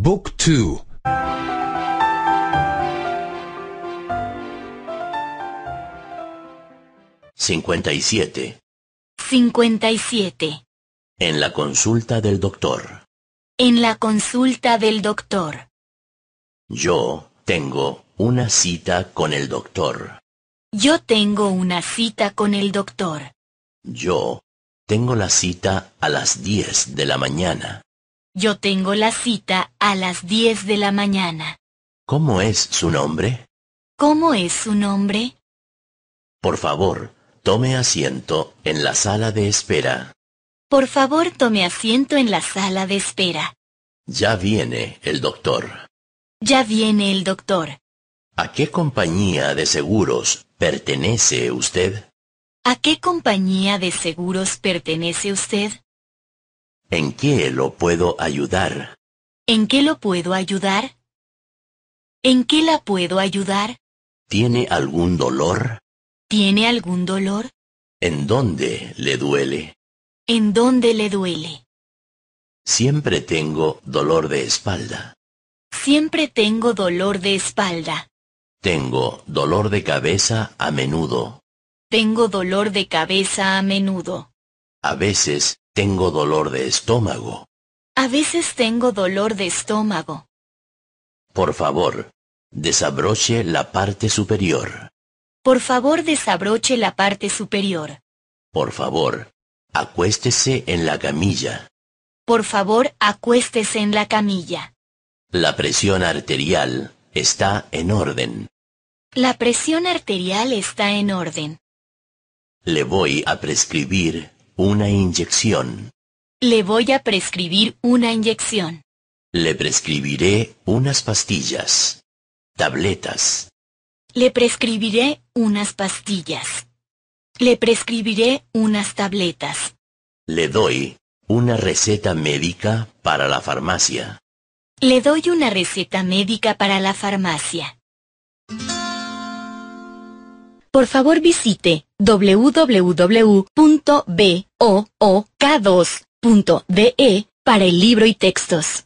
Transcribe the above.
Book 2 57 57 En la consulta del doctor En la consulta del doctor Yo tengo una cita con el doctor Yo tengo una cita con el doctor Yo tengo la cita a las 10 de la mañana yo tengo la cita a las 10 de la mañana. ¿Cómo es su nombre? ¿Cómo es su nombre? Por favor, tome asiento en la sala de espera. Por favor, tome asiento en la sala de espera. Ya viene el doctor. Ya viene el doctor. ¿A qué compañía de seguros pertenece usted? ¿A qué compañía de seguros pertenece usted? ¿En qué lo puedo ayudar? ¿En qué lo puedo ayudar? ¿En qué la puedo ayudar? ¿Tiene algún dolor? ¿Tiene algún dolor? ¿En dónde le duele? ¿En dónde le duele? Siempre tengo dolor de espalda. Siempre tengo dolor de espalda. Tengo dolor de cabeza a menudo. Tengo dolor de cabeza a menudo. A veces tengo dolor de estómago. A veces tengo dolor de estómago. Por favor, desabroche la parte superior. Por favor, desabroche la parte superior. Por favor, acuéstese en la camilla. Por favor, acuéstese en la camilla. La presión arterial está en orden. La presión arterial está en orden. Le voy a prescribir una inyección. Le voy a prescribir una inyección. Le prescribiré unas pastillas. Tabletas. Le prescribiré unas pastillas. Le prescribiré unas tabletas. Le doy una receta médica para la farmacia. Le doy una receta médica para la farmacia. Por favor visite www.b ook2.de para el libro y textos.